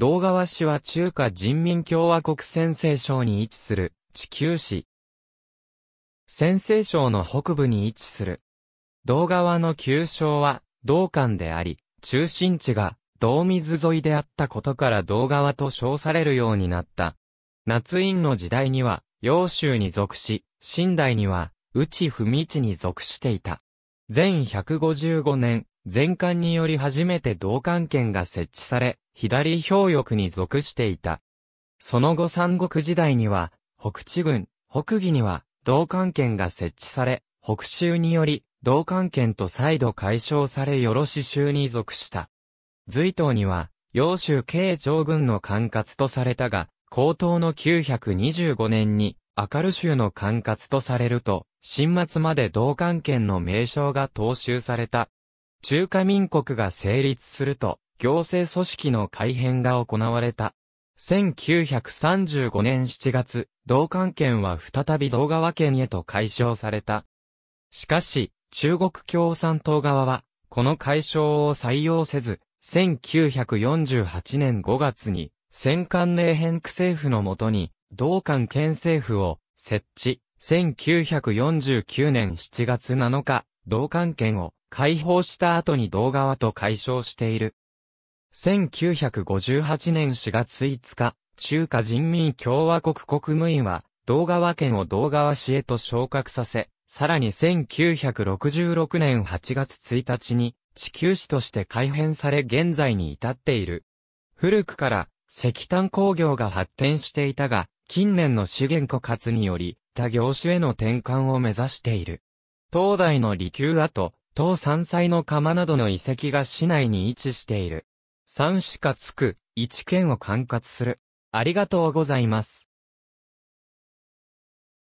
道川市は中華人民共和国先西省に位置する地球市。先西省の北部に位置する。道川の旧称は道館であり、中心地が道水沿いであったことから道川と称されるようになった。夏院の時代には、揚州に属し、新代には、内文地に属していた。全155年、全館により初めて同館圏が設置され、左表翼に属していた。その後三国時代には、北地軍、北義には、同館圏が設置され、北州により、同館圏と再度解消されよろし州に属した。隋東には、洋州慶長軍の管轄とされたが、高等の925年に、明る州の管轄とされると、新末まで同館圏の名称が踏襲された。中華民国が成立すると、行政組織の改変が行われた。1935年7月、道館県は再び道川県へと解消された。しかし、中国共産党側は、この解消を採用せず、1948年5月に、戦艦寧変区政府のもとに、道館県政府を設置、1949年7月7日、道館県を解放した後に動画はと解消している。1958年4月5日、中華人民共和国国務院は、動画は県を動画は市へと昇格させ、さらに1966年8月1日に、地球市として改変され現在に至っている。古くから石炭工業が発展していたが、近年の資源枯渇により、他業種への転換を目指している。東大の利休跡、東山菜の釜などの遺跡が市内に位置している。三市かつく、一県を管轄する。ありがとうございます。